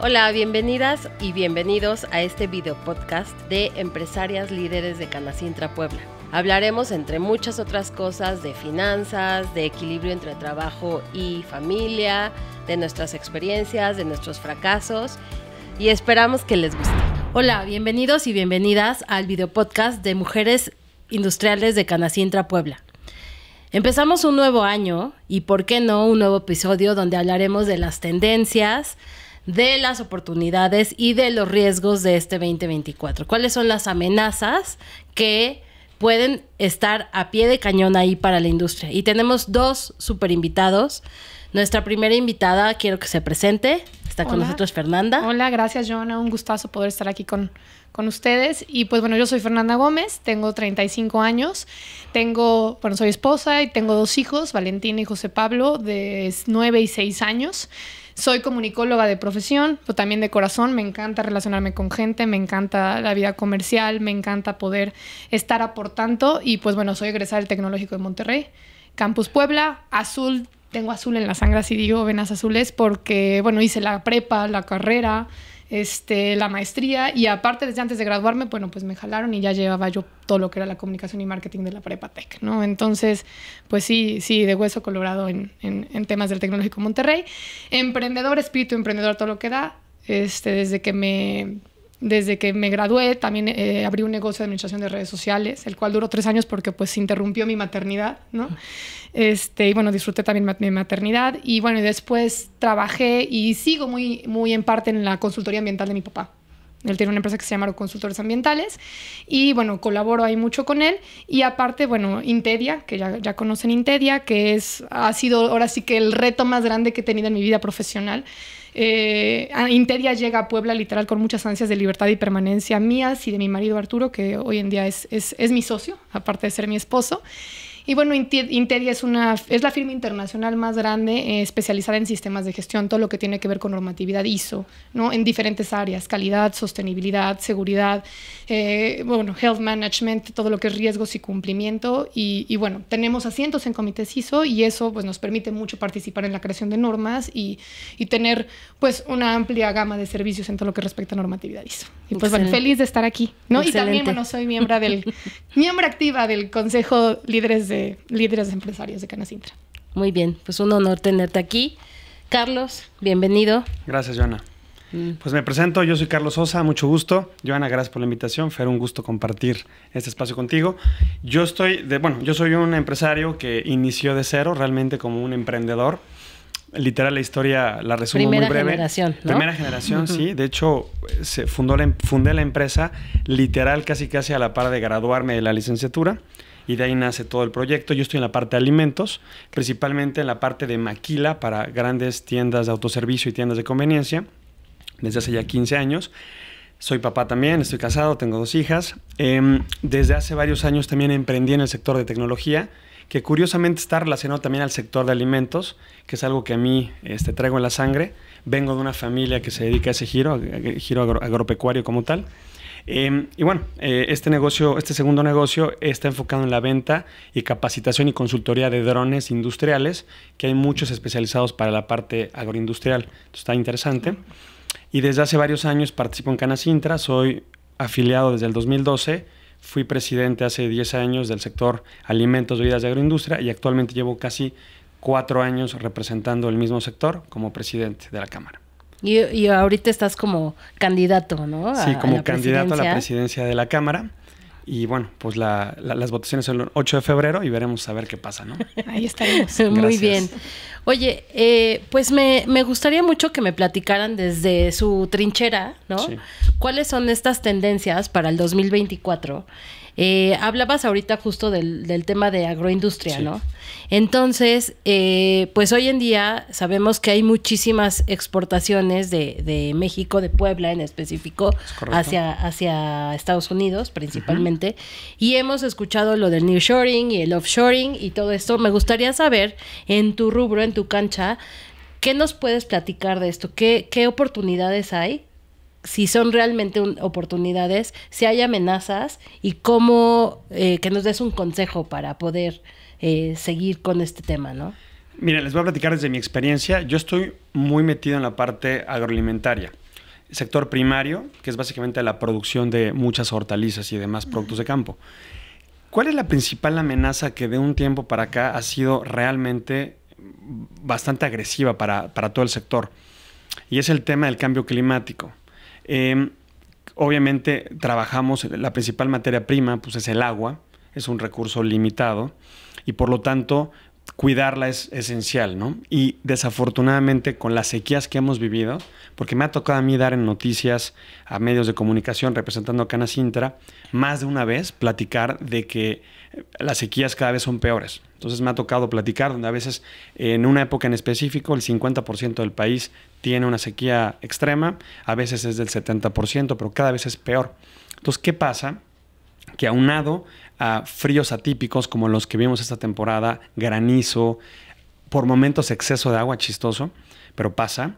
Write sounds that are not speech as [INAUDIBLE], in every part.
Hola, bienvenidas y bienvenidos a este video podcast de empresarias líderes de Canacintra Puebla. Hablaremos entre muchas otras cosas de finanzas, de equilibrio entre trabajo y familia, de nuestras experiencias, de nuestros fracasos y esperamos que les guste. Hola, bienvenidos y bienvenidas al video podcast de Mujeres Industriales de Canacintra Puebla. Empezamos un nuevo año y, ¿por qué no?, un nuevo episodio donde hablaremos de las tendencias, de las oportunidades y de los riesgos de este 2024. ¿Cuáles son las amenazas que pueden estar a pie de cañón ahí para la industria? Y tenemos dos super invitados. Nuestra primera invitada, quiero que se presente. Está con nosotros Fernanda. Hola, gracias, Joana. Un gustazo poder estar aquí con, con ustedes. Y pues bueno, yo soy Fernanda Gómez, tengo 35 años, tengo, bueno, soy esposa y tengo dos hijos, Valentina y José Pablo, de 9 y 6 años. Soy comunicóloga de profesión, pero también de corazón. Me encanta relacionarme con gente, me encanta la vida comercial, me encanta poder estar aportando. Y pues bueno, soy egresada del Tecnológico de Monterrey, Campus Puebla, azul. Tengo azul en la sangre, si digo, venas azules, porque, bueno, hice la prepa, la carrera, este, la maestría y aparte desde antes de graduarme, bueno, pues me jalaron y ya llevaba yo todo lo que era la comunicación y marketing de la Prepa Tech, ¿no? Entonces, pues sí, sí, de hueso colorado en, temas del Tecnológico Monterrey. Emprendedor, espíritu emprendedor, todo lo que da. Este, desde que me desde que me gradué también eh, abrí un negocio de administración de redes sociales, el cual duró tres años porque pues interrumpió mi maternidad, ¿no? Este, y bueno, disfruté también mi maternidad y bueno, después trabajé y sigo muy, muy en parte en la consultoría ambiental de mi papá. Él tiene una empresa que se llama Consultores Ambientales y bueno, colaboro ahí mucho con él. Y aparte, bueno, Intedia, que ya, ya, conocen Intedia, que es, ha sido ahora sí que el reto más grande que he tenido en mi vida profesional, eh, Interia llega a Puebla literal con muchas ansias de libertad y permanencia mías y de mi marido Arturo, que hoy en día es, es, es mi socio, aparte de ser mi esposo. Y bueno, Interia es, una, es la firma internacional más grande eh, especializada en sistemas de gestión, todo lo que tiene que ver con normatividad ISO, ¿no? En diferentes áreas, calidad, sostenibilidad, seguridad, eh, bueno, health management, todo lo que es riesgos y cumplimiento. Y, bueno, tenemos asientos en comités ISO y eso pues, nos permite mucho participar en la creación de normas y, y tener pues una amplia gama de servicios en todo lo que respecta a normatividad ISO. Y pues bueno, feliz de estar aquí, ¿no? Y también, bueno, soy miembro del, miembro activa del Consejo Líderes de líderes empresarios de Canacintra. Muy bien, pues un honor tenerte aquí. Carlos, bienvenido. Gracias, Joana. Mm. Pues me presento, yo soy Carlos Sosa, mucho gusto. Joana, gracias por la invitación. Fue un gusto compartir este espacio contigo. Yo estoy, de, bueno, yo soy un empresario que inició de cero, realmente como un emprendedor literal la historia la resumo Primera muy breve. Generación, ¿no? Primera generación, sí. De hecho, se fundó em, fundé la empresa literal casi casi a la par de graduarme de la licenciatura y de ahí nace todo el proyecto. Yo estoy en la parte de alimentos, principalmente en la parte de maquila para grandes tiendas de autoservicio y tiendas de conveniencia, desde hace ya 15 años. Soy papá también, estoy casado, tengo dos hijas. Em, desde hace varios años también emprendí en el sector de tecnología, que curiosamente está relacionado también al sector de alimentos, que es algo que a mí este, traigo en la sangre. Vengo de una familia que se dedica a ese giro, giro agropecuario como tal. Em, y bueno, eh, este negocio, este segundo negocio está enfocado en la venta y capacitación y consultoría de drones industriales, que hay muchos especializados para la parte agroindustrial. está interesante. Y desde hace varios años participo en Canasintra. soy afiliado desde el 2012, fui presidente hace 10 años del sector alimentos, bebidas de agroindustria y actualmente llevo casi cuatro años representando el mismo sector como presidente de la Cámara. Y, y ahorita estás como candidato, ¿no? sí, como candidato a la presidencia de la Cámara. Y bueno, pues las votaciones son el 8 de febrero y veremos a ver qué pasa, ¿no? [LAUGHS] Ahí estaremos. [LAUGHS] Muy bien. Oye, eh, pues me, me, gustaría mucho que me platicaran desde su trinchera, ¿no? Sí. ¿Cuáles son estas tendencias para el 2024 eh, hablabas ahorita justo del, tema de agroindustria, ¿no? Entonces, eh, pues hoy en día sabemos que hay muchísimas exportaciones de, México, de Puebla en específico, hacia, hacia Estados Unidos principalmente. Y hemos escuchado lo del nearshoring y el offshoring y todo esto. Me gustaría saber en tu rubro, en tu cancha, ¿qué nos puedes platicar de esto? qué oportunidades hay? si son realmente oportunidades, si hay amenazas y cómo eh, que nos des un consejo para poder eh, seguir con este tema, ¿no? Mira, les voy a platicar desde mi experiencia. Yo estoy muy metido en la parte agroalimentaria. sector primario, que es básicamente la producción de muchas hortalizas y demás productos de campo. ¿Cuál es la principal amenaza que de un tiempo para acá ha sido realmente bastante agresiva para todo el sector? Y es el tema del cambio climático. Em, obviamente trabajamos, la principal materia prima pues, es el agua, es un recurso limitado y por lo tanto cuidarla es esencial, ¿no? Y desafortunadamente con las sequías que hemos vivido, porque me ha tocado a mí dar en noticias a medios de comunicación representando a Canas Intra, más de una vez platicar de que las sequías cada vez son peores. Entonces me ha tocado platicar donde a veces en una época en específico el 50% del país tiene una sequía extrema, a veces es del 70%, pero cada vez es peor. Entonces, ¿qué pasa? Que aunado a fríos atípicos como los que vimos esta temporada, granizo, por momentos exceso de agua, chistoso, pero pasa,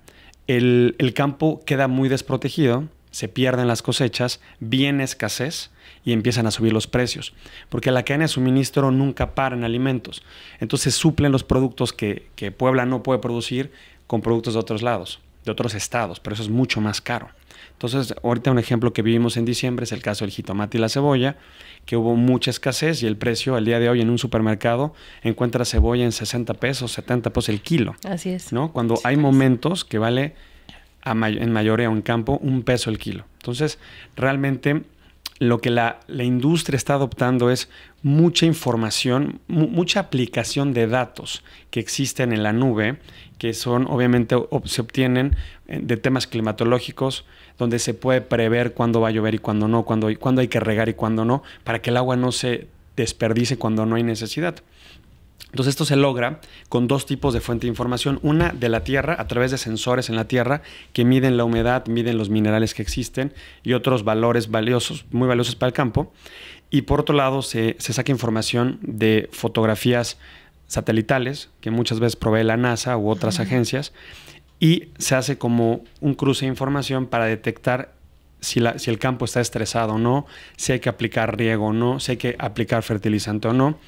el, el campo queda muy desprotegido se pierden las cosechas, viene escasez y empiezan a subir los precios, porque la cadena de suministro nunca para en alimentos. Entonces suplen los productos que, que Puebla no puede producir con productos de otros lados, de otros estados, pero eso es mucho más caro. Entonces, ahorita un ejemplo que vivimos en diciembre es el caso del jitomate y la cebolla, que hubo mucha escasez y el precio al día de hoy en un supermercado encuentra cebolla en 60 pesos, 70 pesos el kilo. Así es. ¿no? Cuando hay pues. momentos que vale en mayoría en en campo, un peso el kilo. Entonces, realmente lo que la, industria está adoptando es mucha información, mucha aplicación de datos que existen en la nube, que son obviamente se obtienen eh, de temas climatológicos, donde se puede prever cuándo va a llover y cuándo no, cuándo, cuándo hay que regar y cuándo no, para que el agua no se desperdice cuando no hay necesidad. Entonces esto se logra con dos tipos de fuente de información. Una de la tierra, a través de sensores en la tierra que miden la humedad, miden los minerales que existen y otros valores valiosos, muy valiosos para el campo. Y por otro lado se, saca información de fotografías satelitales que muchas veces provee la NASA u otras agencias y se hace como un cruce de información para detectar si, si el campo está estresado o no, si hay que aplicar riego o no, si hay que aplicar fertilizante o no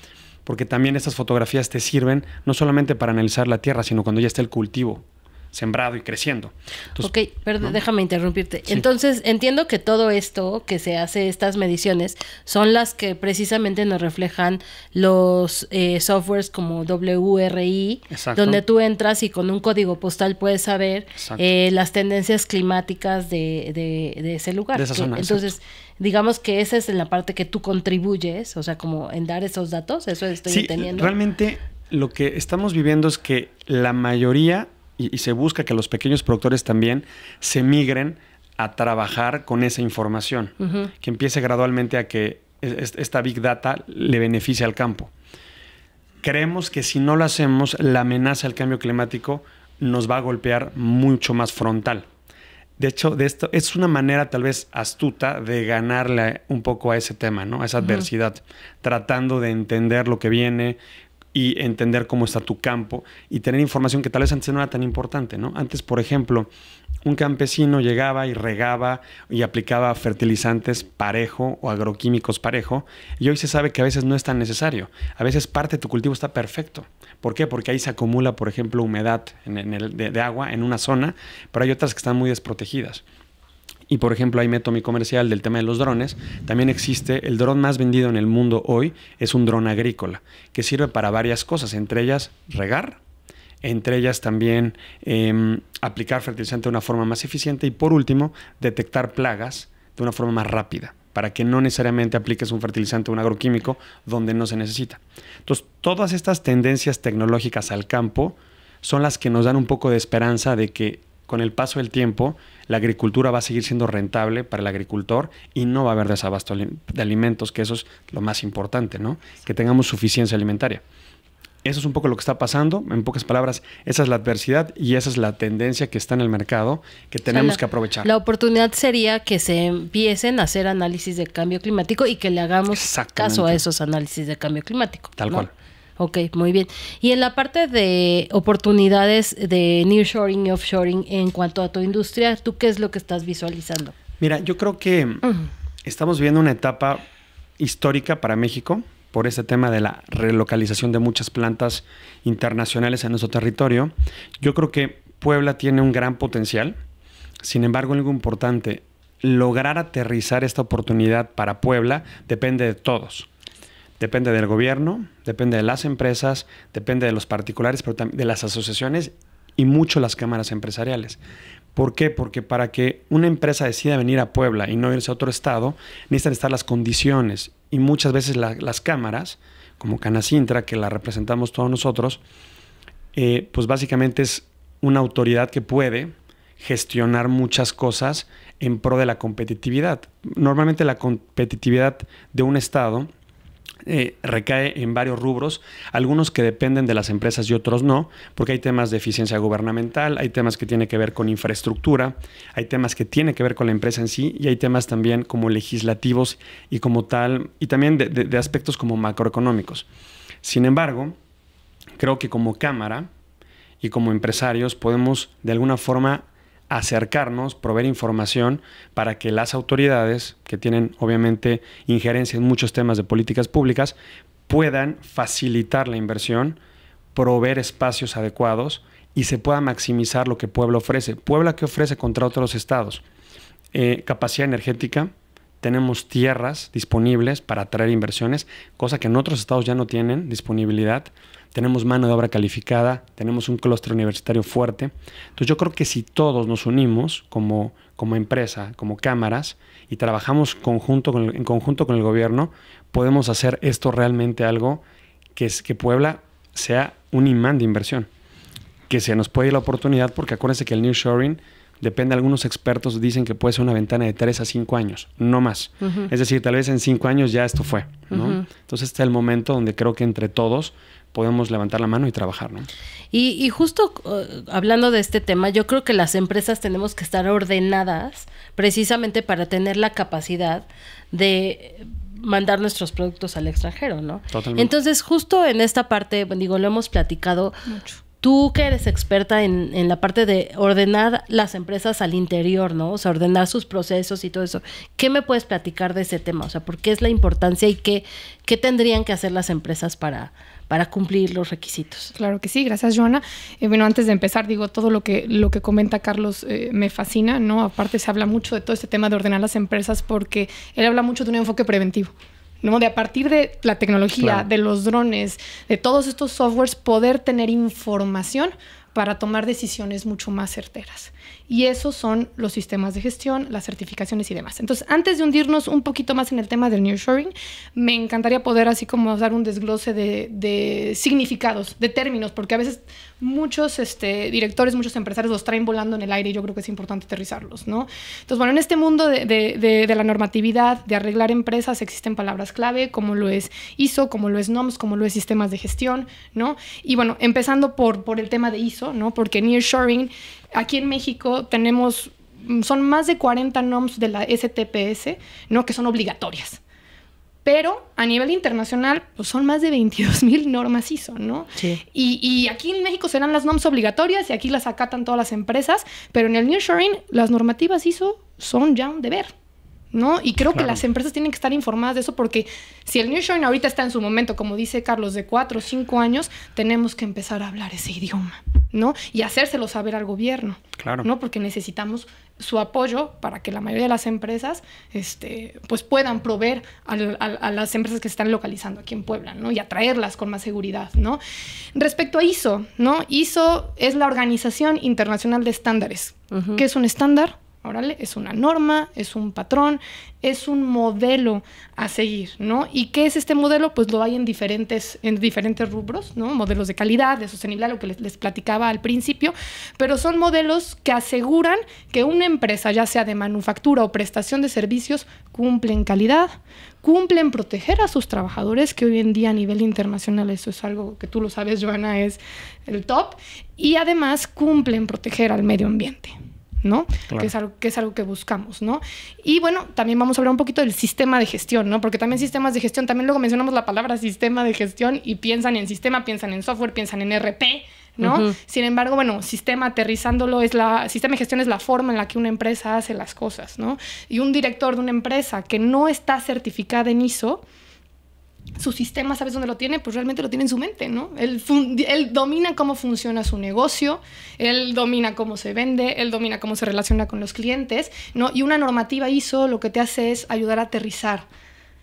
porque también estas fotografías te sirven no solamente para analizar la tierra, sino cuando ya está el cultivo sembrado y creciendo. ok, perdón, déjame interrumpirte. Entonces, entiendo que todo esto que se hace, estas mediciones, son las que precisamente nos reflejan los eh, softwares como WRI, donde tú entras y con un código postal puedes saber eh, las tendencias climáticas de, de, ese lugar. De esa zona, Entonces, digamos que esa es la parte que tú contribuyes, o sea, como en dar esos datos, eso estoy sí, Realmente lo que estamos viviendo es que la mayoría, y, se busca que los pequeños productores también, se migren a trabajar con esa información, que empiece gradualmente a que esta big data le beneficie al campo. Creemos que si no lo hacemos, la amenaza al cambio climático nos va a golpear mucho más frontal de hecho, de esto es una manera tal vez astuta de ganarle un poco a ese tema, ¿no? A esa adversidad, tratando de entender lo que viene y entender cómo está tu campo y tener información que tal vez antes no era tan importante, ¿no? Antes, por ejemplo, un campesino llegaba y regaba y aplicaba fertilizantes parejo o agroquímicos parejo, y hoy se sabe que a veces no es tan necesario. A veces parte de tu cultivo está perfecto. ¿Por qué? Porque ahí se acumula, por ejemplo, humedad de, agua en una zona, pero hay otras que están muy desprotegidas. Y por ejemplo, ahí meto mi comercial del tema de los drones. También existe el dron más vendido en el mundo hoy, es un dron agrícola, que sirve para varias cosas, entre ellas regar, entre ellas también em, aplicar fertilizante de una forma más eficiente y por último, detectar plagas de una forma más rápida para que no necesariamente apliques un fertilizante o un agroquímico donde no se necesita. Entonces, todas estas tendencias tecnológicas al campo son las que nos dan un poco de esperanza de que con el paso del tiempo la agricultura va a seguir siendo rentable para el agricultor y no va a haber desabasto de alimentos, que eso es lo más importante, ¿no? Que tengamos suficiencia alimentaria. Eso es un poco lo que está pasando. En pocas palabras, esa es la adversidad y esa es la tendencia que está en el mercado que tenemos que aprovechar. La oportunidad sería que se empiecen a hacer análisis de cambio climático y que le hagamos caso a esos análisis de cambio climático. Tal cual. Ok, muy bien. Y en la parte de oportunidades de nearshoring y offshoring en cuanto a tu industria, ¿tú qué es lo que estás visualizando? Mira, yo creo que estamos viendo una etapa histórica para México por este tema de la relocalización de muchas plantas internacionales en nuestro territorio, yo creo que Puebla tiene un gran potencial. Sin embargo, algo importante, lograr aterrizar esta oportunidad para Puebla depende de todos. Depende del gobierno, depende de las empresas, depende de los particulares, pero también de las asociaciones y mucho las cámaras empresariales. ¿Por qué? Porque para que una empresa decida venir a Puebla y no irse a otro estado, necesitan estar las condiciones. Y muchas veces las cámaras, como Canacintra, que la representamos todos nosotros, eh, pues básicamente es una autoridad que puede gestionar muchas cosas en pro de la competitividad. Normalmente la competitividad de un estado eh, recae en varios rubros, algunos que dependen de las empresas y otros no, porque hay temas de eficiencia gubernamental, hay temas que tienen que ver con infraestructura, hay temas que tienen que ver con la empresa en sí y hay temas también como legislativos y como tal, y también de aspectos como macroeconómicos. Sin embargo, creo que como cámara y como empresarios podemos de alguna forma acercarnos, proveer información para que las autoridades, que tienen obviamente injerencia en muchos temas de políticas públicas, puedan facilitar la inversión, proveer espacios adecuados y se pueda maximizar lo que Puebla ofrece. Puebla ¿qué ofrece contra otros estados. Eh, capacidad energética, tenemos tierras disponibles para atraer inversiones, cosa que en otros estados ya no tienen disponibilidad tenemos mano de obra calificada, tenemos un clúster universitario fuerte. Entonces yo creo que si todos nos unimos como, como empresa, como cámaras, y trabajamos conjunto en conjunto con el gobierno, podemos hacer esto realmente algo que, es, que Puebla sea un imán de inversión. Que se nos puede ir la oportunidad, porque acuérdense que el New Shoring depende, algunos expertos dicen que puede ser una ventana de 3 a 5 años, no más. Es decir, tal vez en 5 años ya esto fue. ¿no? este es Entonces está el momento donde creo que entre todos podemos levantar la mano y trabajar. ¿no? Y, justo eh, hablando de este tema, yo creo que las empresas tenemos que estar ordenadas precisamente para tener la capacidad de mandar nuestros productos al extranjero, ¿no? Entonces, justo en esta parte, digo, lo hemos platicado Mucho. Tú que eres experta en, la parte de ordenar las empresas al interior, ¿no? O sea, ordenar sus procesos y todo eso. ¿Qué me puedes platicar de ese tema? O sea, ¿por qué es la importancia y qué, tendrían que hacer las empresas para, para cumplir los requisitos. Claro que sí, gracias Joana. Eh, bueno, antes de empezar, digo, todo lo que, lo que comenta Carlos eh, me fascina, ¿no? Aparte se habla mucho de todo este tema de ordenar las empresas porque él habla mucho de un enfoque preventivo. De a partir de la tecnología, de los drones, de todos estos softwares, poder tener información para tomar decisiones mucho más certeras. Y esos son los sistemas de gestión, las certificaciones y demás. Entonces, antes de hundirnos un poquito más en el tema del nearshoring, me encantaría poder así como dar un desglose de, significados, de términos, porque a veces muchos este, directores, muchos empresarios los traen volando en el aire y yo creo que es importante aterrizarlos, ¿no? Entonces, bueno, en este mundo de, la normatividad, de arreglar empresas, existen palabras clave como lo es ISO, como lo es NOMS, como lo es sistemas de gestión, ¿no? Y bueno, empezando por, por el tema de ISO, ¿no? Porque nearshoring Aquí en México tenemos, mm, son más de 40 NOMS de la STPS, ¿no? Que son obligatorias. Pero a nivel internacional, pues son más de 22 mil normas ISO, ¿no? Sí. Y, aquí en México serán las normas obligatorias y aquí las acatan todas las empresas, pero en el nearshoring las normativas ISO son ya un deber. ¿no? Y creo que las empresas tienen que estar informadas de eso porque si el nearshoring ahorita está en su momento, como dice Carlos, de cuatro o cinco años, tenemos que empezar a hablar ese idioma, ¿no? Y hacérselo saber al gobierno, claro. ¿no? Porque necesitamos su apoyo para que la mayoría de las empresas, este, pues puedan proveer a, las empresas que se están localizando aquí en Puebla, ¿no? Y atraerlas con más seguridad, ¿no? Respecto a ISO, ¿no? ISO es la Organización Internacional de Estándares. que ¿Qué es un estándar? es una norma, es un patrón, es un modelo a seguir, ¿no? ¿Y qué es este modelo? Pues lo hay en diferentes, en diferentes rubros, ¿no? Modelos de calidad, de sostenibilidad, lo que les, platicaba al principio, pero son modelos que aseguran que una empresa, ya sea de manufactura o prestación de servicios, cumple en calidad, cumplen proteger a sus trabajadores, que hoy en día a nivel internacional eso es algo que tú lo sabes, Joana, es el top, y además cumplen proteger al medio ambiente. ¿no? Que, es algo, que es algo que buscamos, ¿no? Y bueno, también vamos a hablar un poquito del sistema de gestión, ¿no? Porque también sistemas de gestión, también luego mencionamos la palabra sistema de gestión y piensan en sistema, piensan en software, piensan en RP, ¿no? Sin embargo, bueno, sistema aterrizándolo es la sistema de gestión es la forma en la que una empresa hace las cosas, ¿no? Y un director de una empresa que no está certificada en ISO su sistema, ¿sabes dónde lo tiene? Pues realmente lo tiene en su mente, ¿no? Él, domina cómo funciona su negocio, él domina cómo se vende, él domina cómo se relaciona con los clientes, ¿no? Y una normativa ISO lo que te hace es ayudar a aterrizar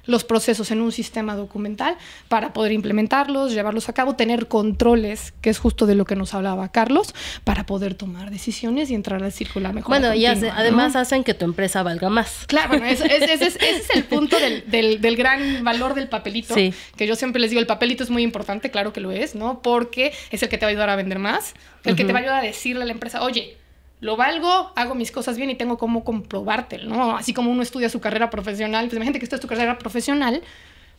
los procesos en un sistema documental para poder implementarlos, llevarlos a cabo, tener controles, que es justo de lo que nos hablaba Carlos, para poder tomar decisiones y entrar al círculo mejor. Bueno, y además hacen que tu empresa valga más. Claro, bueno, es, ese es el punto del, gran valor del papelito, que yo siempre les digo, el papelito es muy importante, claro que lo es, ¿no? Porque es el que te va a ayudar a vender más, el que te va a ayudar a decirle a la empresa, oye, lo valgo, hago mis cosas bien y tengo cómo comprobártelo, ¿no? Así como uno estudia su carrera profesional, pues imagínate que esta es tu carrera profesional,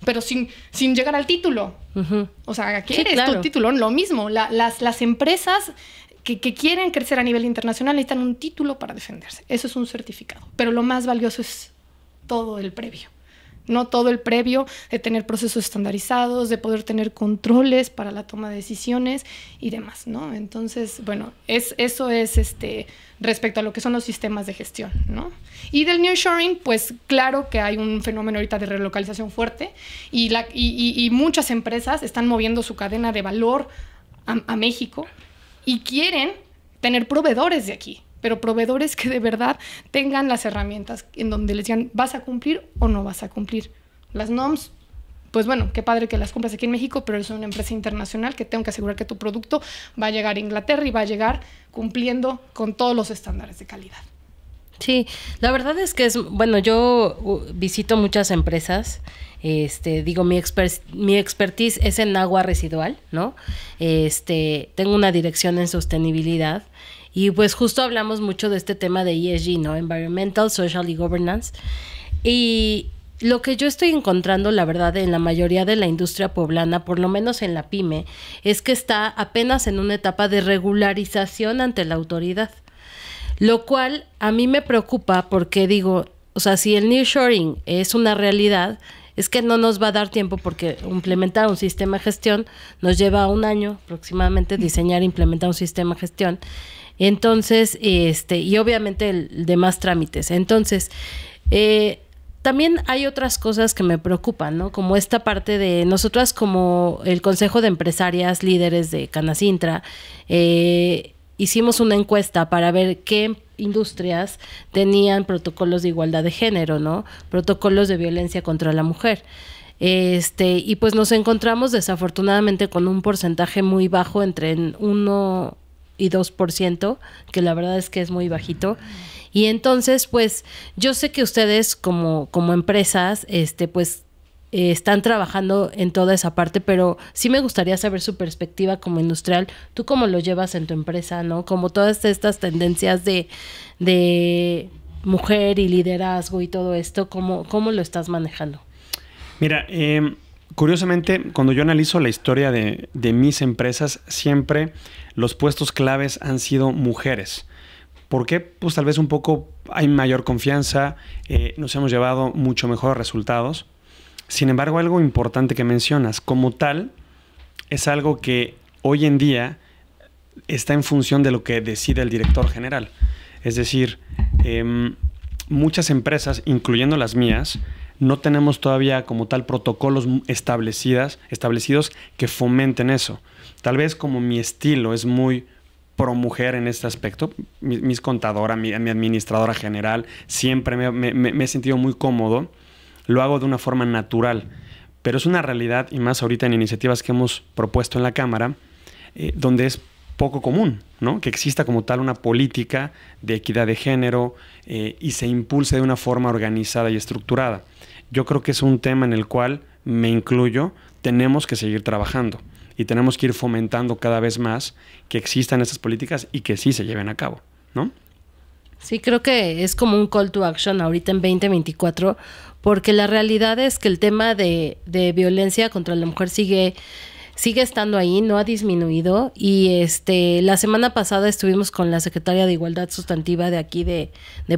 pero sin, sin llegar al título. O sea, ¿qué eres tu título? Lo mismo, las, las empresas que, que, quieren crecer a nivel internacional necesitan un título para defenderse. Eso es un certificado, pero lo más valioso es todo el previo. ¿no? Todo el previo de tener procesos estandarizados, de poder tener controles para la toma de decisiones y demás, ¿no? Entonces, bueno, es, eso es este, respecto a lo que son los sistemas de gestión, Y del nearshoring, pues claro que hay un fenómeno ahorita de relocalización fuerte y, la, y, muchas empresas están moviendo su cadena de valor a México y quieren tener proveedores de aquí, pero proveedores que de verdad tengan las herramientas en donde les digan, vas a cumplir o no vas a cumplir. Las NOMS, pues bueno, qué padre que las compras aquí en México, pero es una empresa internacional que tengo que asegurar que tu producto va a llegar a Inglaterra y va a llegar cumpliendo con todos los estándares de calidad. Sí, la verdad es que es, bueno, yo uh, visito muchas empresas, este, digo, mi, expertise es en agua residual, ¿no? Este, tengo una dirección en sostenibilidad y pues justo hablamos mucho de este tema de ESG, ¿no? Environmental, Social y Governance. Y lo que yo estoy encontrando, la verdad, en la mayoría de la industria poblana, por lo menos en la pyme, es que está apenas en una etapa de regularización ante la autoridad. Lo cual a mí me preocupa porque digo, o sea, si el nearshoring es una realidad, es que no nos va a dar tiempo porque implementar un sistema de gestión nos lleva un año aproximadamente diseñar e implementar un sistema de gestión. Entonces, este, y obviamente el demás trámites. Entonces, eh, también hay otras cosas que me preocupan, ¿no? Como esta parte de nosotras como el Consejo de Empresarias Líderes de Canacintra, eh, hicimos una encuesta para ver qué industrias tenían protocolos de igualdad de género, ¿no? Protocolos de violencia contra la mujer. Este, y pues nos encontramos desafortunadamente con un porcentaje muy bajo entre uno y 2%, que la verdad es que es muy bajito. Y entonces, pues, yo sé que ustedes como, como empresas, este, pues, eh, están trabajando en toda esa parte, pero sí me gustaría saber su perspectiva como industrial. ¿Tú cómo lo llevas en tu empresa, no? Como todas estas tendencias de, de mujer y liderazgo y todo esto, ¿cómo, cómo lo estás manejando? Mira, eh, Curiosamente, cuando yo analizo la historia de, de, mis empresas, siempre los puestos claves han sido mujeres. ¿Por qué? Pues tal vez un poco hay mayor confianza, eh, nos hemos llevado mucho mejores resultados. Sin embargo, algo importante que mencionas, como tal, es algo que hoy en día está en función de lo que decide el director general. Es decir, em, muchas empresas, incluyendo las mías, no tenemos todavía como tal protocolos establecidos que fomenten eso. Tal vez como mi estilo es muy pro mujer en este aspecto, mis contadora, mi, administradora general, siempre me, he sentido muy cómodo, lo hago de una forma natural, pero es una realidad y más ahorita en iniciativas que hemos propuesto en la Cámara, eh, donde es poco común, ¿no? Que exista como tal una política de equidad de género eh, y se impulse de una forma organizada y estructurada. Yo creo que es un tema en el cual me incluyo, tenemos que seguir trabajando y tenemos que ir fomentando cada vez más que existan estas políticas y que sí se lleven a cabo, ¿no? Sí, creo que es como un call to action ahorita en 2024, porque la realidad es que el tema de, de violencia contra la mujer sigue sigue estando ahí, no ha disminuido. Y este, la semana pasada estuvimos con la secretaria de Igualdad Sustantiva de aquí de,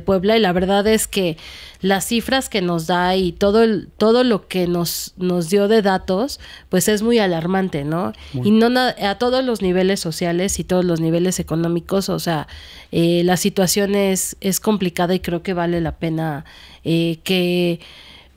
Puebla, y la verdad es que las cifras que nos da y todo, el, todo lo que nos, nos dio de datos, pues es muy alarmante, ¿no? y no a todos los niveles sociales y todos los niveles económicos, o sea, eh, la situación es, complicada y creo que vale la pena eh, que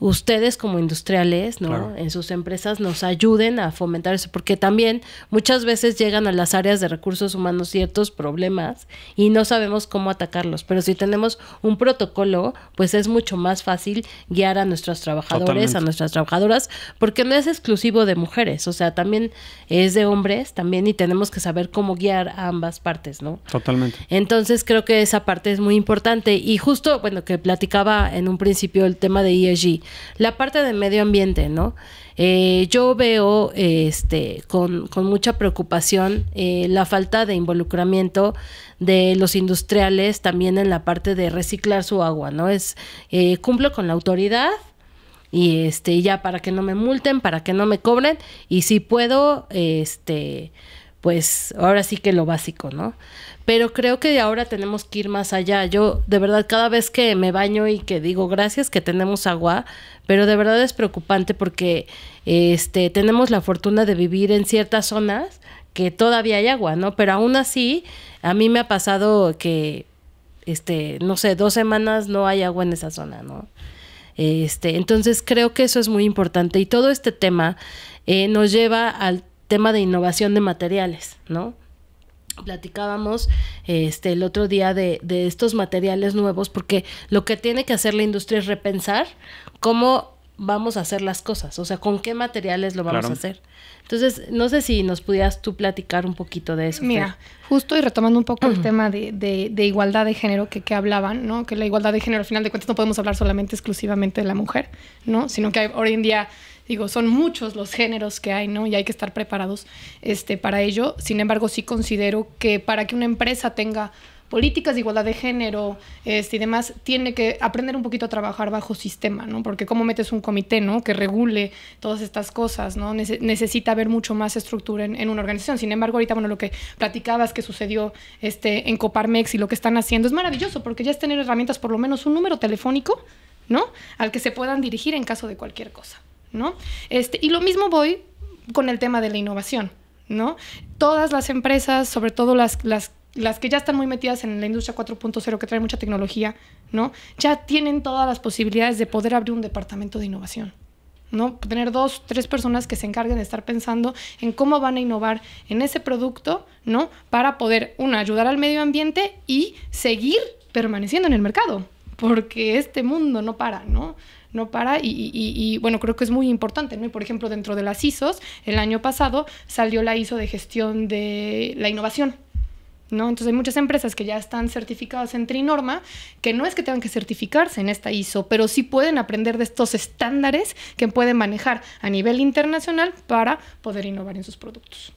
ustedes como industriales, ¿no? En sus empresas nos ayuden a fomentar eso, porque también muchas veces llegan a las áreas de recursos humanos ciertos problemas y no sabemos cómo atacarlos, pero si tenemos un protocolo, pues es mucho más fácil guiar a nuestros trabajadores, a nuestras trabajadoras, porque no es exclusivo de mujeres, o sea, también es de hombres también y tenemos que saber cómo guiar a ambas partes, ¿no? Totalmente. Entonces creo que esa parte es muy importante y justo, bueno, que platicaba en un principio el tema de ESG, la parte de medio ambiente, ¿no? Eh, yo veo este, con, con mucha preocupación eh, la falta de involucramiento de los industriales también en la parte de reciclar su agua, ¿no? Es eh, cumplo con la autoridad y este ya para que no me multen, para que no me cobren y si puedo este pues ahora sí que lo básico, ¿no? Pero creo que ahora tenemos que ir más allá. Yo de verdad cada vez que me baño y que digo gracias que tenemos agua, pero de verdad es preocupante porque este tenemos la fortuna de vivir en ciertas zonas que todavía hay agua, ¿no? Pero aún así a mí me ha pasado que este no sé, dos semanas no hay agua en esa zona, ¿no? Este, entonces creo que eso es muy importante y todo este tema eh, nos lleva al tema de innovación de materiales, ¿no? Platicábamos este, el otro día de, estos materiales nuevos porque lo que tiene que hacer la industria es repensar cómo vamos a hacer las cosas, o sea, con qué materiales lo vamos a hacer. Entonces, no sé si nos pudieras tú platicar un poquito de eso. Mira, justo y retomando un poco el tema de, de, igualdad de género que, que, hablaban, ¿no? Que la igualdad de género, al final de cuentas, no podemos hablar solamente exclusivamente de la mujer, ¿no? Sino que hay, hoy en día Digo, son muchos los géneros que hay, ¿no? Y hay que estar preparados este, para ello. Sin embargo, sí considero que para que una empresa tenga políticas de igualdad de género este, y demás, tiene que aprender un poquito a trabajar bajo sistema, ¿no? Porque cómo metes un comité, ¿no? Que regule todas estas cosas, ¿no? necesita haber mucho más estructura en, en, una organización. Sin embargo, ahorita, bueno, lo que platicabas que sucedió este, en Coparmex y lo que están haciendo es maravilloso porque ya es tener herramientas, por lo menos un número telefónico, ¿no? Al que se puedan dirigir en caso de cualquier cosa. Este, y lo mismo voy con el tema de la innovación, ¿no? Todas las empresas, sobre todo las, que ya están muy metidas en la industria 4.0, que trae mucha tecnología, ¿no? Ya tienen todas las posibilidades de poder abrir un departamento de innovación, ¿no? Tener dos, tres personas que se encarguen de estar pensando en cómo van a innovar en ese producto, ¿no? Para poder, una, ayudar al medio ambiente y seguir permaneciendo en el mercado, porque este mundo no para, ¿no? no para y, bueno, creo que es muy importante, ¿no? por ejemplo, dentro de las ISOs, el año pasado salió la ISO de gestión de la innovación. ¿No? Entonces hay muchas empresas que ya están certificadas en Trinorma, que no es que tengan que certificarse en esta ISO, pero sí pueden aprender de estos estándares que pueden manejar a nivel internacional para poder innovar en sus productos.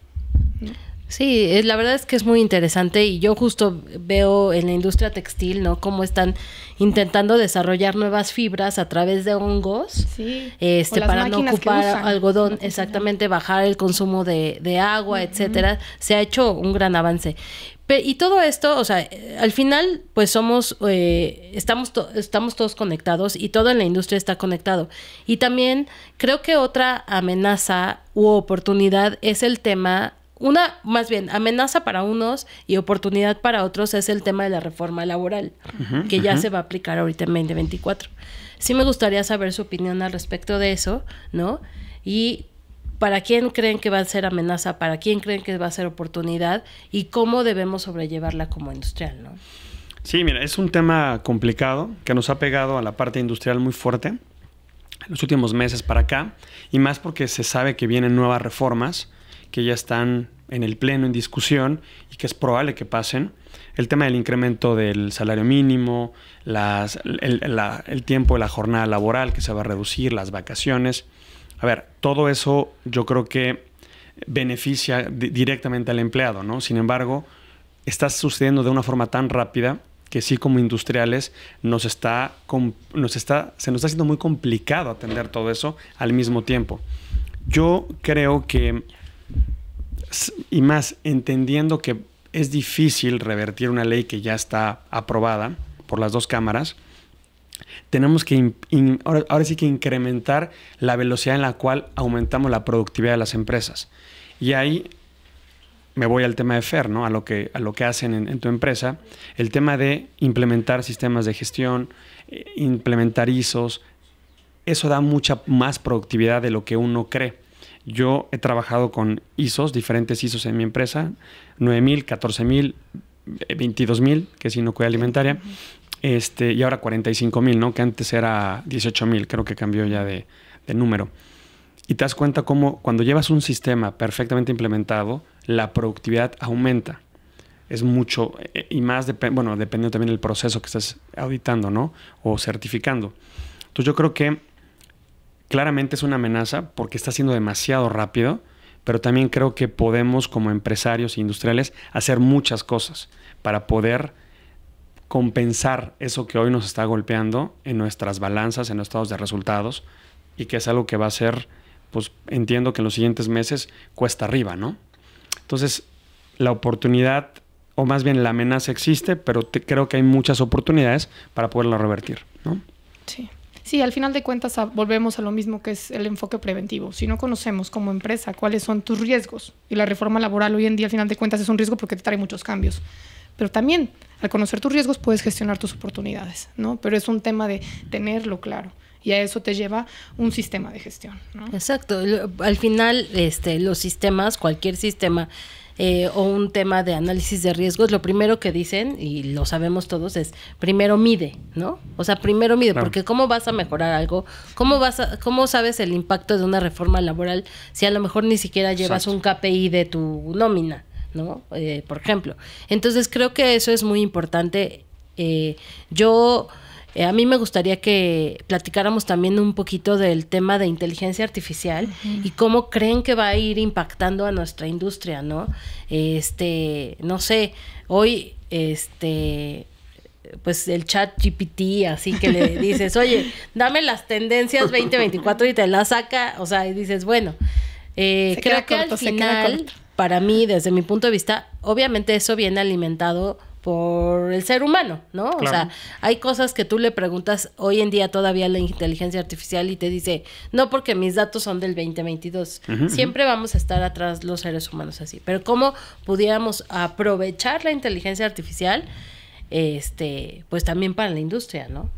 Sí, eh, la verdad es que es muy interesante y yo justo veo en la industria textil, ¿no? Cómo están intentando desarrollar nuevas fibras a través de hongos, sí. este, para no ocupar algodón, exactamente, bajar el consumo de, agua, etcétera. Se ha hecho un gran avance. y todo esto, o sea, al final, pues somos, eh, estamos, estamos todos conectados y todo en la industria está conectado. Y también creo que otra amenaza u oportunidad es el tema una, más bien, amenaza para unos y oportunidad para otros es el tema de la reforma laboral, que ya se va a aplicar ahorita en 2024. Sí me gustaría saber su opinión al respecto de eso, ¿no? Y para quién creen que va a ser amenaza, para quién creen que va a ser oportunidad y cómo debemos sobrellevarla como industrial, ¿no? Sí, mira, es un tema complicado que nos ha pegado a la parte industrial muy fuerte en los últimos meses para acá, y más porque se sabe que vienen nuevas reformas que ya están en el Pleno en discusión y que es probable que pasen. El tema del incremento del salario mínimo, las, el, tiempo de la jornada laboral que se va a reducir, las vacaciones. A ver, todo eso yo creo que beneficia directamente al empleado, ¿no? Sin embargo, está sucediendo de una forma tan rápida que sí como industriales nos está, nos está, se nos está haciendo muy complicado atender todo eso al mismo tiempo. Yo creo que y más entendiendo que es difícil revertir una ley que ya está aprobada por las dos cámaras, tenemos que ahora, sí que incrementar la velocidad en la cual aumentamos la productividad de las empresas. Y ahí me voy al tema de FER, ¿no? a, lo que, a lo que hacen en, en tu empresa, el tema de implementar sistemas de gestión, eh, implementar ISOs, eso da mucha más productividad de lo que uno cree. Yo he trabajado con ISOs, diferentes ISOs en mi empresa, 9000, 14000, 22000, que es inocuidad alimentaria, este, y ahora 45000, ¿no? Que antes era 18000, creo que cambió ya de, número. Y te das cuenta cómo cuando llevas un sistema perfectamente implementado, la productividad aumenta. Es mucho, eh, y más, bueno, dependiendo también del proceso que estás auditando, ¿no? O certificando. Entonces yo creo que claramente es una amenaza porque está siendo demasiado rápido, pero también creo que podemos como empresarios e industriales hacer muchas cosas para poder compensar eso que hoy nos está golpeando en nuestras balanzas, en los estados de resultados y que es algo que va a ser, pues entiendo que en los siguientes meses cuesta arriba, ¿no? Entonces, la oportunidad, o más bien la amenaza existe, pero creo que hay muchas oportunidades para poderla revertir, ¿no? Sí. Sí, al final de cuentas volvemos a lo mismo que es el enfoque preventivo. Si no conocemos como empresa cuáles son tus riesgos, y la reforma laboral hoy en día al final de cuentas es un riesgo porque te trae muchos cambios, pero también al conocer tus riesgos puedes gestionar tus oportunidades, ¿no? Pero es un tema de tenerlo claro y a eso te lleva un sistema de gestión. ¿no? Exacto. Al final, este, los sistemas, cualquier sistema, eh, o un tema de análisis de riesgos, lo primero que dicen, y lo sabemos todos, es primero mide, ¿no? O sea, primero mide, porque ¿cómo vas a mejorar algo? ¿Cómo, vas ¿Cómo sabes el impacto de una reforma laboral si a lo mejor ni siquiera llevas un KPI de tu nómina? ¿no? Eh, por ejemplo. Entonces creo que eso es muy importante. Eh, yo eh, a mí me gustaría que platicáramos también un poquito del tema de inteligencia artificial y cómo creen que va a ir impactando a nuestra industria, ¿no? Este, no sé, hoy, este, pues el chat GPT, así que le [LAUGHS] dices, oye, dame las tendencias 2024 y te las saca, o sea, y dices, bueno, eh, creo que al final, para mí, desde mi punto de vista, obviamente eso viene alimentado por el ser humano, ¿no? O sea, hay cosas que tú le preguntas hoy en día todavía a la inteligencia artificial y te dice, no porque mis datos son del 2022. Siempre vamos a estar atrás los seres humanos así. Pero cómo pudiéramos aprovechar la inteligencia artificial, este, pues también para la industria, ¿no?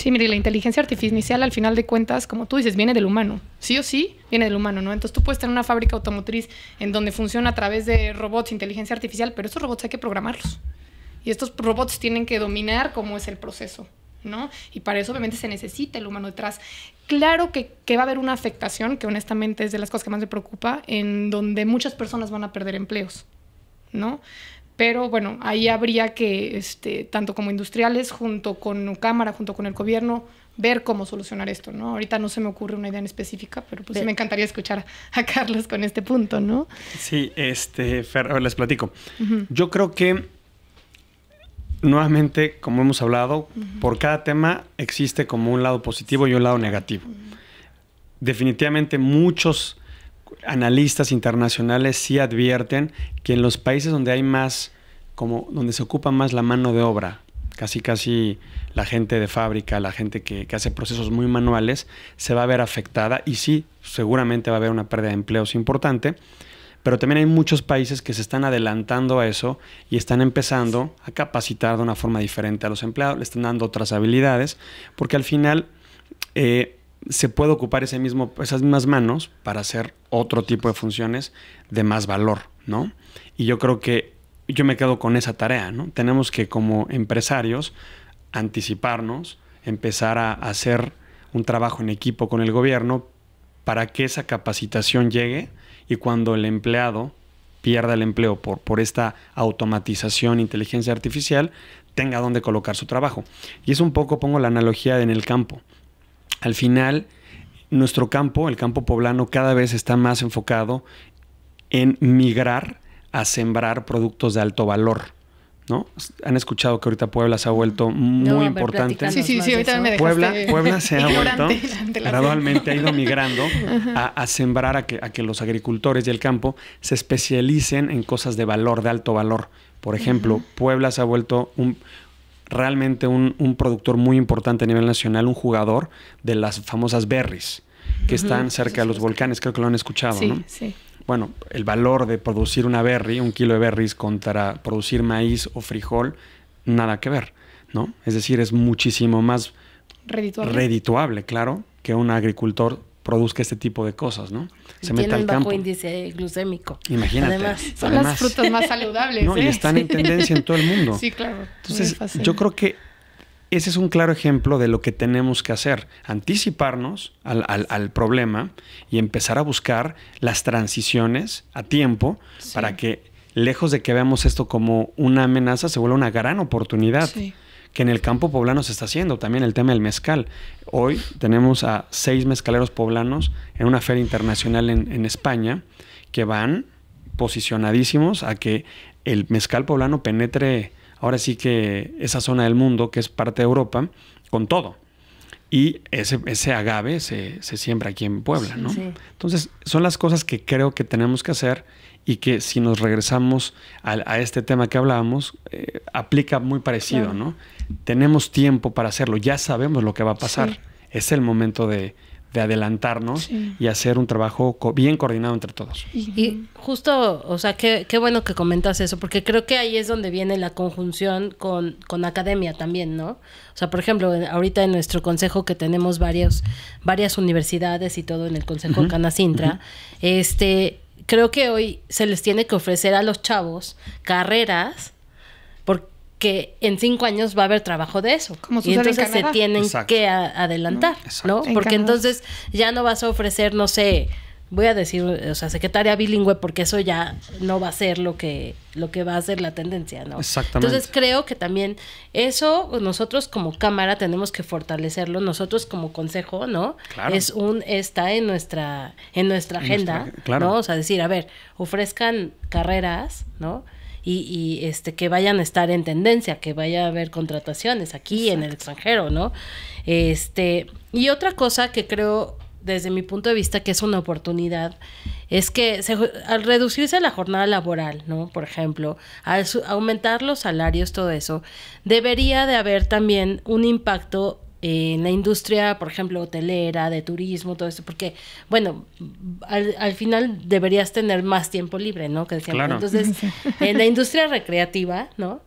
Sí, mire, la inteligencia artificial al final de cuentas, como tú dices, viene del humano. Sí o sí, viene del humano, ¿no? Entonces tú puedes tener una fábrica automotriz en donde funciona a través de robots, inteligencia artificial, pero esos robots hay que programarlos. Y estos robots tienen que dominar cómo es el proceso, ¿no? Y para eso obviamente se necesita el humano detrás. Claro que, que va a haber una afectación, que honestamente es de las cosas que más me preocupa, en donde muchas personas van a perder empleos, ¿no? Pero bueno, ahí habría que, este, tanto como industriales, junto con Cámara, junto con el gobierno, ver cómo solucionar esto, ¿no? Ahorita no se me ocurre una idea en específica, pero pues me encantaría escuchar a Carlos con este punto, ¿no? Sí, este, Fer, les platico. Yo creo que, nuevamente, como hemos hablado, por cada tema existe como un lado positivo y un lado negativo. Definitivamente muchos analistas internacionales sí advierten que en los países donde hay más, como donde se ocupa más la mano de obra, casi casi la gente de fábrica, la gente que, hace procesos muy manuales, se va a ver afectada y sí, seguramente va a haber una pérdida de empleos importante, pero también hay muchos países que se están adelantando a eso y están empezando a capacitar de una forma diferente a los empleados, le están dando otras habilidades, porque al final... Eh, se puede ocupar ese mismo, esas mismas manos para hacer otro tipo de funciones de más valor, ¿no? Y yo creo que yo me quedo con esa tarea, ¿no? Tenemos que como empresarios anticiparnos, empezar a hacer un trabajo en equipo con el gobierno para que esa capacitación llegue y cuando el empleado pierda el empleo por, por esta automatización, inteligencia artificial, tenga dónde colocar su trabajo. Y es un poco, pongo la analogía en el campo al final nuestro campo, el campo poblano, cada vez está más enfocado en migrar a sembrar productos de alto valor. ¿No? Han escuchado que ahorita Puebla se ha vuelto muy importante. Sí, sí, sí, ahorita me Puebla, Puebla se ha vuelto [LAUGHS] gradualmente, ha ido [LAUGHS] migrando a, sembrar a que, a que los agricultores y el campo se especialicen en cosas de valor, de alto valor. Por ejemplo, Puebla se ha vuelto un, realmente un, productor muy importante a nivel nacional, un jugador de las famosas berries que están cerca de los volcanes, creo que lo han escuchado, ¿no? Bueno, el valor de producir una berry, un kilo de berries contra producir maíz o frijol, nada que ver, ¿no? Es decir, es muchísimo más redituable, redituable claro, que un agricultor produzca este tipo de cosas, ¿no? Se mete al campo. bajo índice glucémico. Imagínate. Además, son las frutas más saludables. No, y ¿eh? están en tendencia en todo el mundo. Sí, claro. Entonces, yo creo que ese es un claro ejemplo de lo que tenemos que hacer, anticiparnos al, al, problema y empezar a buscar las transiciones a tiempo para que, lejos de que veamos esto como una amenaza, se vuelva una gran oportunidad. Sí que en el campo poblano se está haciendo, también el tema del mezcal. Hoy tenemos a seis mezcaleros poblanos en una feria internacional en, España que van posicionadísimos a que el mezcal poblano penetre ahora sí que esa zona del mundo que es parte de Europa con todo. Y ese, ese agave se, siembra aquí en Puebla, ¿no? Entonces, son las cosas que creo que tenemos que hacer y que si nos regresamos a, a este tema que hablábamos, eh, aplica muy parecido, ¿no? tenemos tiempo para hacerlo, ya sabemos lo que va a pasar. Es el momento de, adelantarnos y hacer un trabajo bien coordinado entre todos. Y justo, o sea, qué, qué, bueno que comentas eso, porque creo que ahí es donde viene la conjunción con, con academia también, ¿no? O sea, por ejemplo, ahorita en nuestro consejo que tenemos varios, varias universidades y todo en el consejo uh este, creo que hoy se les tiene que ofrecer a los chavos carreras porque que en cinco años va a haber trabajo de eso. y entonces se tienen que adelantar, mm, ¿no? Porque entonces ya no vas a ofrecer, no sé, voy a decir, o sea, secretaria bilingüe, porque eso ya no va a ser lo que, lo que va a ser la tendencia, ¿no? Exactamente. Entonces creo que también eso nosotros como cámara tenemos que fortalecerlo, nosotros como consejo, ¿no? Claro. Es un, está en nuestra, en nuestra agenda, claro. ¿no? O sea, decir, a ver, ofrezcan carreras, ¿no? y, este, que vayan a estar en tendencia, que vaya a haber contrataciones aquí en el extranjero, ¿no? Este, y otra cosa que creo desde mi punto de vista que es una oportunidad es que al reducirse la jornada laboral, ¿no? Por ejemplo, al aumentar los salarios, todo eso, debería de haber también un impacto en la industria, por ejemplo, hotelera, de turismo, todo eso, porque, bueno, al, final deberías tener más tiempo libre, ¿no? Que Entonces, [LAUGHS] en la industria recreativa, ¿no?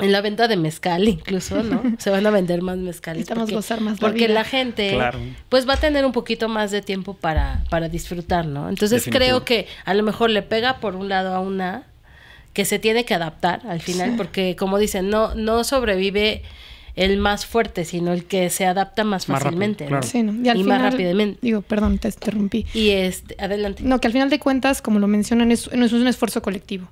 En la venta de mezcal incluso, ¿no? Se van a vender más mezcal Necesitamos gozar más Porque la, gente, pues va a tener un poquito más de tiempo para, para disfrutar, ¿no? Entonces creo que a lo mejor le pega por un lado a una que se tiene que adaptar al final, porque como dicen, no, no sobrevive el más fuerte, sino el que se adapta más, fácilmente. Y, al más rápidamente. Digo, perdón, te interrumpí. Y este, adelante. No, que al final de cuentas, como lo mencionan, es, es un esfuerzo colectivo,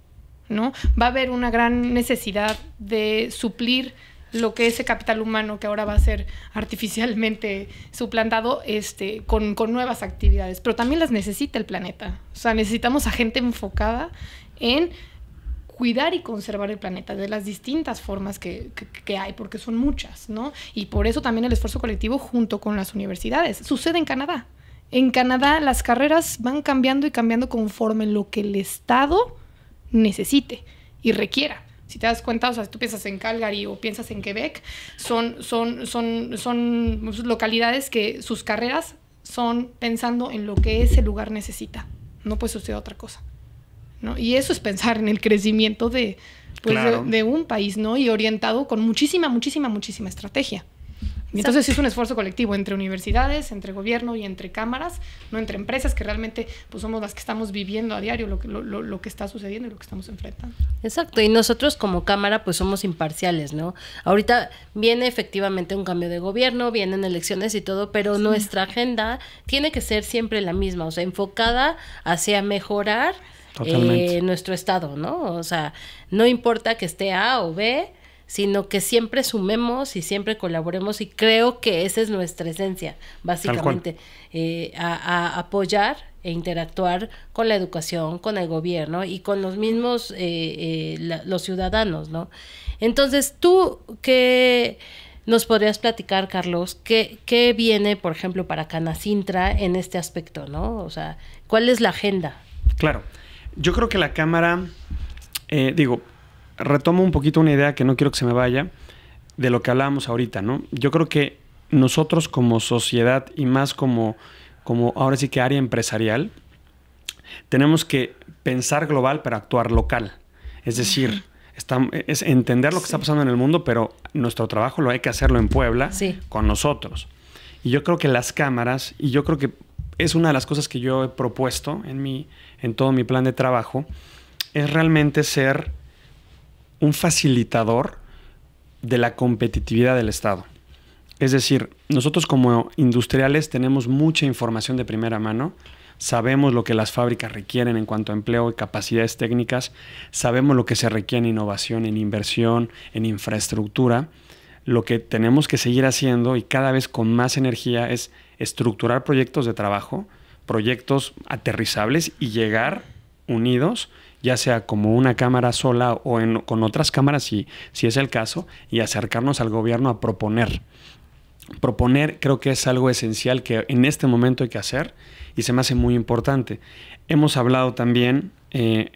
¿no? Va a haber una gran necesidad de suplir lo que ese capital humano que ahora va a ser artificialmente suplantado este, con, con, nuevas actividades, pero también las necesita el planeta. O sea, necesitamos a gente enfocada en cuidar y conservar el planeta de las distintas formas que, hay, porque son muchas, ¿no? Y por eso también el esfuerzo colectivo junto con las universidades. Sucede en Canadá. En Canadá las carreras van cambiando y cambiando conforme lo que el Estado necesite y requiera. Si te das cuenta, o sea, tú piensas en Calgary o piensas en Quebec, son, son, son, son localidades que sus carreras son pensando en lo que ese lugar necesita. No puede suceder otra cosa. Y eso es pensar en el crecimiento pues, de, un país, ¿no? Y orientado con muchísima, muchísima, muchísima estrategia. Y entonces es un esfuerzo colectivo entre universidades, entre gobierno y entre cámaras, no entre empresas que realmente pues somos las que estamos viviendo a diario lo que, lo, que está sucediendo y lo que estamos enfrentando. Exacto, y nosotros como cámara pues somos imparciales, ¿no? Ahorita viene efectivamente un cambio de gobierno, vienen elecciones y todo, pero nuestra agenda tiene que ser siempre la misma, o sea, enfocada hacia mejorar eh, nuestro estado, ¿no? O sea, no importa que esté A o B, sino que siempre sumemos y siempre colaboremos y creo que esa es nuestra esencia, básicamente, eh, a, apoyar e interactuar con la educación, con el gobierno y con los mismos, eh, los ciudadanos, ¿no? Entonces, tú qué nos podrías platicar, Carlos, qué, qué viene, por ejemplo, para Canacintra en este aspecto, ¿no? O sea, ¿cuál es la agenda? Claro. Yo creo que la cámara, eh, digo, retomo un poquito una idea que no quiero que se me vaya de lo que hablábamos ahorita, ¿no? Yo creo que nosotros como sociedad y más como, como ahora sí que área empresarial, tenemos que pensar global para actuar local. Es decir, es entender lo que está pasando en el mundo, pero nuestro trabajo lo hay que hacerlo en Puebla con nosotros. Y yo creo que las cámaras, y yo creo que es una de las cosas que yo he propuesto en, mi, en todo mi plan de trabajo, es realmente ser un facilitador de la competitividad del Estado. Es decir, nosotros como industriales tenemos mucha información de primera mano, sabemos lo que las fábricas requieren en cuanto a empleo y capacidades técnicas, sabemos lo que se requiere en innovación, en inversión, en infraestructura, lo que tenemos que seguir haciendo y cada vez con más energía es estructurar proyectos de trabajo, proyectos aterrizables y llegar unidos, ya sea como una cámara sola o en, con otras cámaras si, si es el caso, y acercarnos al gobierno a proponer. Proponer creo que es algo esencial que en este momento hay que hacer y se me hace muy importante. Hemos hablado también eh,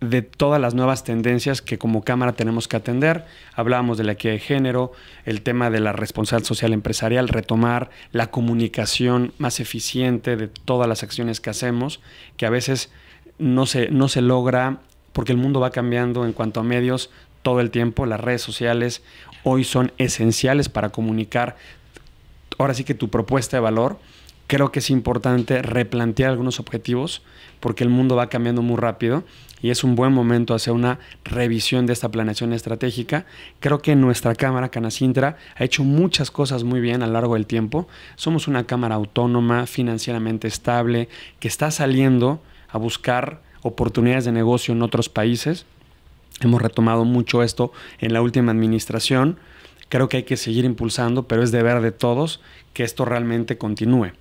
de todas las nuevas tendencias que como Cámara tenemos que atender. Hablábamos de la equidad de género, el tema de la responsabilidad social empresarial, retomar la comunicación más eficiente de todas las acciones que hacemos, que a veces no se, no se logra porque el mundo va cambiando en cuanto a medios todo el tiempo. Las redes sociales hoy son esenciales para comunicar ahora sí que tu propuesta de valor creo que es importante replantear algunos objetivos porque el mundo va cambiando muy rápido y es un buen momento hacer una revisión de esta planeación estratégica. Creo que nuestra Cámara Canacintra ha hecho muchas cosas muy bien a lo largo del tiempo. Somos una Cámara autónoma, financieramente estable, que está saliendo a buscar oportunidades de negocio en otros países. Hemos retomado mucho esto en la última administración. Creo que hay que seguir impulsando, pero es deber de todos que esto realmente continúe.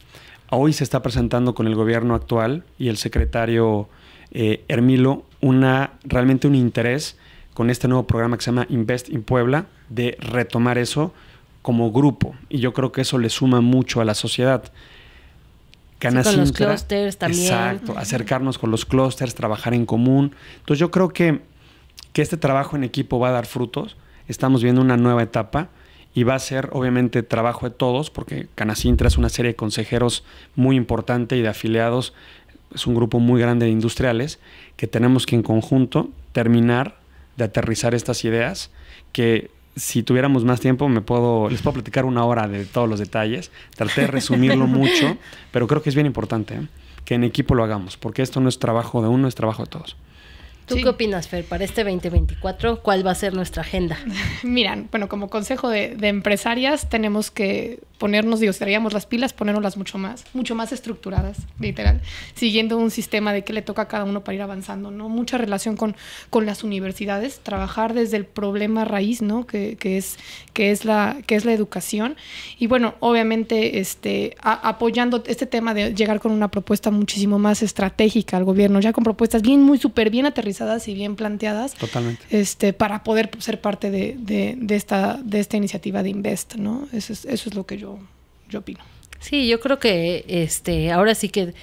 Hoy se está presentando con el gobierno actual y el secretario ermilo eh, Hermilo una, realmente un interés con este nuevo programa que se llama Invest in Puebla, de retomar eso como grupo. Y yo creo que eso le suma mucho a la sociedad. con los clústeres también. Exacto, acercarnos con los clústeres, trabajar en común. Entonces yo creo que, que este trabajo en equipo va a dar frutos. Estamos viendo una nueva etapa y va a ser obviamente trabajo de todos, porque Canacintra es una serie de consejeros muy importante y de afiliados es un grupo muy grande de industriales que tenemos que en conjunto terminar de aterrizar estas ideas que si tuviéramos más tiempo me puedo les puedo platicar una hora de todos los detalles traté de [LAUGHS] resumirlo mucho pero creo que es bien importante ¿eh? que en equipo lo hagamos porque esto no es trabajo de uno es trabajo de todos ¿Tú qué opinas, Fer, para este 2024? ¿Cuál va a ser nuestra agenda? [LAUGHS] Miran, bueno, como consejo de empresarias, tenemos que ponernos, digo, si traíamos las pilas, ponernoslas mucho más, mucho más estructuradas, literal, siguiendo un sistema de qué le toca a cada uno para ir avanzando, ¿no? Mucha relación con, las universidades, trabajar desde el problema raíz, ¿no? Que, que es, que, es, la, que es la educación. Y bueno, obviamente, este, apoyando este tema de llegar con una propuesta muchísimo más estratégica al gobierno, ya con propuestas bien, muy súper bien aterrizadas y bien planteadas. Totalmente. Este, para poder ser parte de, de esta, de esta iniciativa de Invest, ¿no? Eso es, eso es lo que yo yo, opino. Sí, yo creo que este, ahora sí que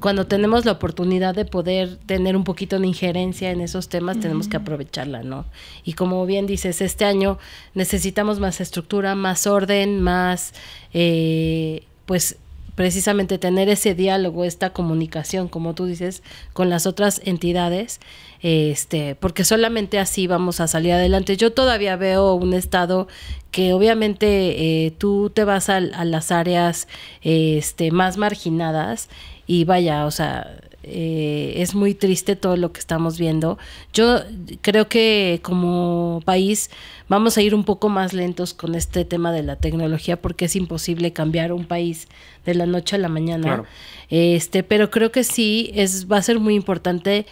cuando tenemos la oportunidad de poder tener un poquito de injerencia en esos temas, tenemos que aprovecharla, ¿no? Y como bien dices, este año necesitamos más estructura, más orden, más, eh, pues, precisamente tener ese diálogo, esta comunicación, como tú dices, con las otras entidades, este, porque solamente así vamos a salir adelante. Yo todavía veo un estado que obviamente eh, tú te vas a, a las áreas este, más marginadas y vaya, o sea, eh, es muy triste todo lo que estamos viendo. Yo creo que como país vamos a ir un poco más lentos con este tema de la tecnología porque es imposible cambiar un país de la noche a la mañana. Este, pero creo que sí es va a ser muy importante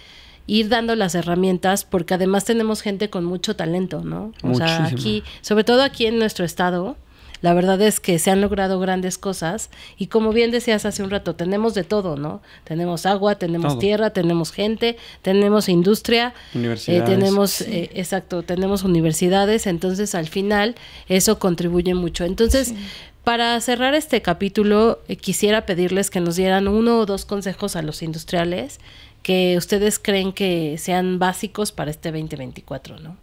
ir dando las herramientas porque además tenemos gente con mucho talento, ¿no? O sea, aquí, sobre todo aquí en nuestro estado, la verdad es que se han logrado grandes cosas y como bien decías hace un rato, tenemos de todo, ¿no? Tenemos agua, tenemos tierra, tenemos gente, tenemos industria, eh, universidades. tenemos, eh, exacto, tenemos universidades, entonces al final eso contribuye mucho. Entonces, Para cerrar este capítulo, eh, quisiera pedirles que nos dieran uno o dos consejos a los industriales que ustedes creen que sean básicos para este 2024, ¿no?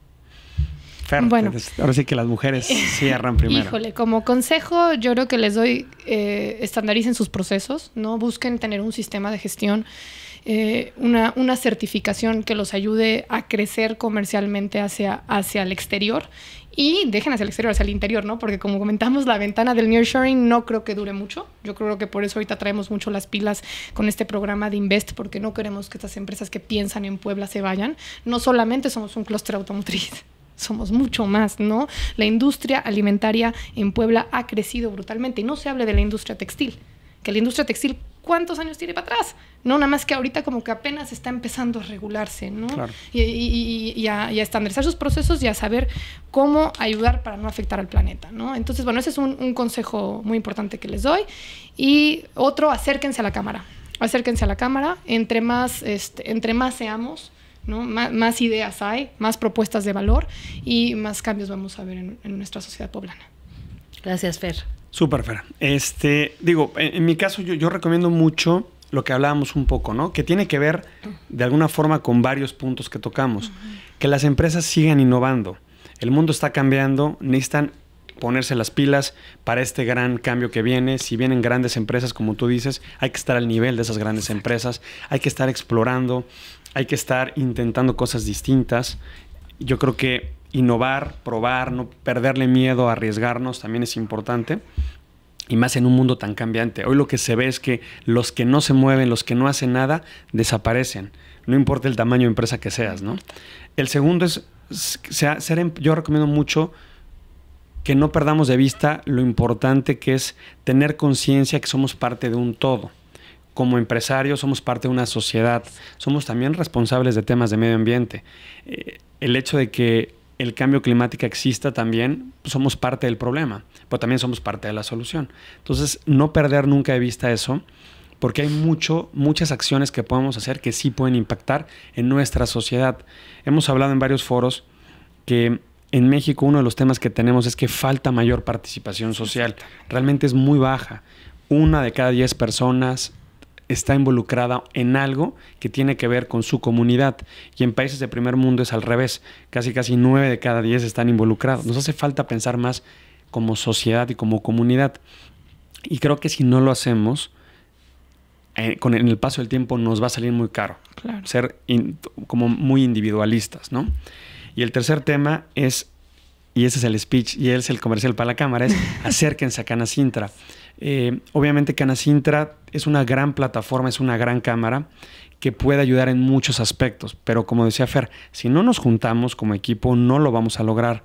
bueno, ahora sí que las mujeres cierran [LAUGHS] primero. Híjole, como consejo yo creo que les doy, eh, estandaricen sus procesos, ¿no? Busquen tener un sistema de gestión, eh, una, certificación que los ayude a crecer comercialmente hacia, hacia el exterior y dejen hacia el exterior, hacia el interior, ¿no? Porque como comentamos, la ventana del nearshoring no creo que dure mucho. Yo creo que por eso ahorita traemos mucho las pilas con este programa de Invest, porque no queremos que estas empresas que piensan en Puebla se vayan. No solamente somos un clúster automotriz, somos mucho más, ¿no? La industria alimentaria en Puebla ha crecido brutalmente y no se hable de la industria textil, que la industria textil cuántos años tiene para atrás, ¿no? Nada más que ahorita como que apenas está empezando a regularse, ¿no? Y, a, estandarizar sus procesos y a saber cómo ayudar para no afectar al planeta, ¿no? Entonces, bueno, ese es un, consejo muy importante que les doy. Y otro, acérquense a la cámara. Acérquense a la cámara. Entre más, este, entre más seamos, más, ideas hay, más propuestas de valor y más cambios vamos a ver en, nuestra sociedad poblana. Gracias, Fer. Súper, Fer. Este, digo, en, mi caso yo, recomiendo mucho lo que hablábamos un poco, ¿no? Que tiene que ver de alguna forma con varios puntos que tocamos. Que las empresas sigan innovando. El mundo está cambiando, necesitan ponerse las pilas para este gran cambio que viene. Si vienen grandes empresas, como tú dices, hay que estar al nivel de esas grandes empresas, hay que estar explorando, hay que estar intentando cosas distintas. Yo creo que innovar, probar, no perderle miedo, arriesgarnos también es importante. Y más en un mundo tan cambiante. Hoy lo que se ve es que los que no se mueven, los que no hacen nada, desaparecen. No importa el tamaño de empresa que seas, ¿no? El segundo es, ser, em, yo recomiendo mucho que no perdamos de vista lo importante que es tener conciencia que somos parte de un todo. Como empresarios somos parte de una sociedad, somos también responsables de temas de medio ambiente. Eh, el hecho de que el cambio climático exista también, somos parte del problema, pero también somos parte de la solución. Entonces, no perder nunca de vista eso, porque hay mucho, muchas acciones que podemos hacer que sí pueden impactar en nuestra sociedad. Hemos hablado en varios foros que en México uno de los temas que tenemos es que falta mayor participación social. Realmente es muy baja. Una de cada diez personas está involucrada en algo que tiene que ver con su comunidad. Y en países de primer mundo es al revés. Casi casi nueve de cada diez están involucrados. Nos hace falta pensar más como sociedad y como comunidad. Y creo que si no lo hacemos, eh, con el, en el paso del tiempo nos va a salir muy caro. Ser como muy individualistas, ¿no? Y el tercer tema es, y ese es el speech, y es el comercial para la cámara, es [LAUGHS] acérquense a Canasintra. Eh, obviamente Canasintra es una gran plataforma, es una gran cámara que puede ayudar en muchos aspectos, pero como decía Fer, si no nos juntamos como equipo no lo vamos a lograr.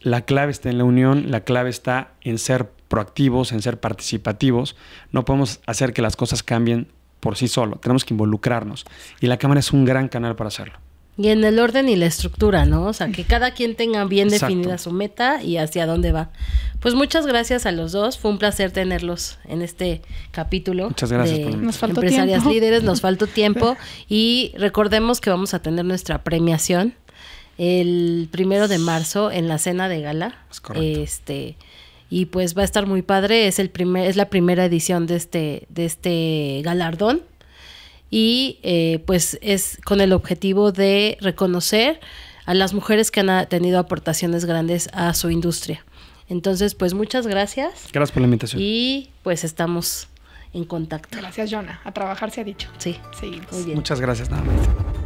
La clave está en la unión, la clave está en ser proactivos, en ser participativos. No podemos hacer que las cosas cambien por sí solo, tenemos que involucrarnos. Y la cámara es un gran canal para hacerlo. Y en el orden y la estructura, ¿no? O sea, que cada quien tenga bien definida su meta y hacia dónde va. Pues muchas gracias a los dos. Fue un placer tenerlos en este capítulo. Muchas gracias. nos faltó empresarias líderes, nos faltó tiempo. [LAUGHS] Y recordemos que vamos a tener nuestra premiación el primero de marzo en la cena de gala. Este y pues va a estar muy padre. Es el primer, es la primera edición de este, de este galardón y eh, pues es con el objetivo de reconocer a las mujeres que han tenido aportaciones grandes a su industria. Entonces, pues muchas gracias. Gracias por la invitación. Y pues estamos en contacto. Gracias, Jonah. A trabajar se ha dicho. Sí. bien Muchas gracias, nada más.